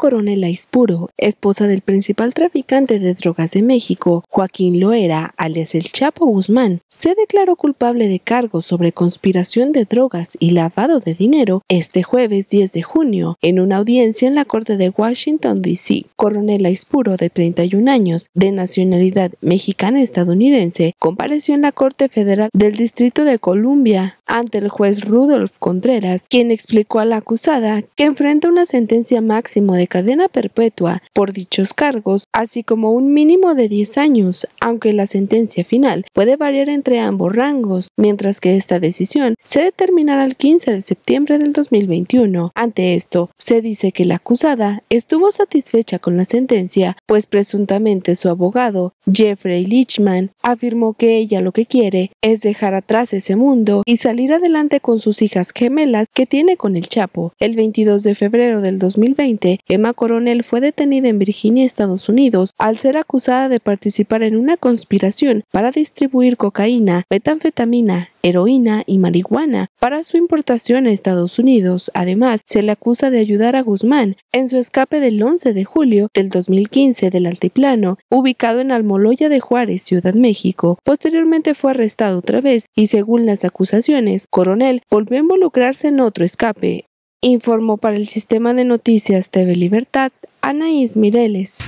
Coronel Aispuro, esposa del principal traficante de drogas de México, Joaquín Loera, alias el Chapo Guzmán, se declaró culpable de cargos sobre conspiración de drogas y lavado de dinero este jueves 10 de junio en una audiencia en la Corte de Washington, D.C. Coronel Aispuro, de 31 años, de nacionalidad mexicana-estadounidense, compareció en la Corte Federal del Distrito de Columbia ante el juez Rudolf Contreras, quien explicó a la acusada que enfrenta una sentencia máxima de cadena perpetua por dichos cargos, así como un mínimo de 10 años, aunque la sentencia final puede variar entre ambos rangos, mientras que esta decisión se determinará el 15 de septiembre del 2021. Ante esto, se dice que la acusada estuvo satisfecha con la sentencia, pues presuntamente su abogado, Jeffrey Lichman, afirmó que ella lo que quiere es dejar atrás ese mundo y salir adelante con sus hijas gemelas que tiene con el Chapo. El 22 de febrero del 2020, Coronel fue detenida en Virginia, Estados Unidos, al ser acusada de participar en una conspiración para distribuir cocaína, metanfetamina, heroína y marihuana para su importación a Estados Unidos. Además, se le acusa de ayudar a Guzmán en su escape del 11 de julio del 2015 del altiplano, ubicado en Almoloya de Juárez, Ciudad México. Posteriormente fue arrestado otra vez y según las acusaciones, Coronel volvió a involucrarse en otro escape, Informó para el Sistema de Noticias TV Libertad Anaís Mireles.